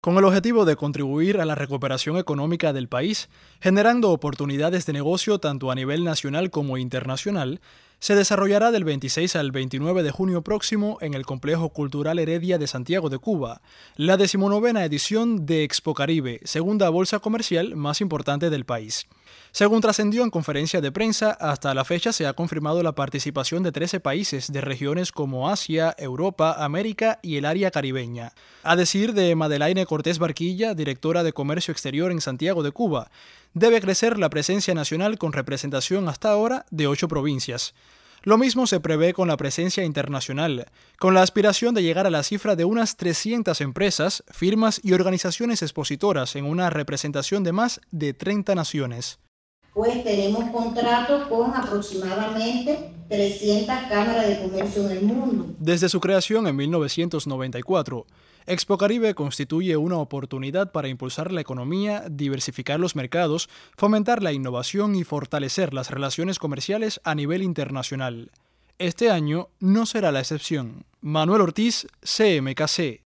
con el objetivo de contribuir a la recuperación económica del país, generando oportunidades de negocio tanto a nivel nacional como internacional se desarrollará del 26 al 29 de junio próximo en el Complejo Cultural Heredia de Santiago de Cuba, la decimonovena edición de Expo Caribe, segunda bolsa comercial más importante del país. Según trascendió en conferencia de prensa, hasta la fecha se ha confirmado la participación de 13 países de regiones como Asia, Europa, América y el área caribeña. A decir de Madelaine Cortés Barquilla, directora de Comercio Exterior en Santiago de Cuba, debe crecer la presencia nacional con representación hasta ahora de ocho provincias. Lo mismo se prevé con la presencia internacional, con la aspiración de llegar a la cifra de unas 300 empresas, firmas y organizaciones expositoras en una representación de más de 30 naciones. Pues tenemos contrato con aproximadamente 300 cámaras de comercio del mundo. Desde su creación en 1994, Expo Caribe constituye una oportunidad para impulsar la economía, diversificar los mercados, fomentar la innovación y fortalecer las relaciones comerciales a nivel internacional. Este año no será la excepción. Manuel Ortiz, CMKC.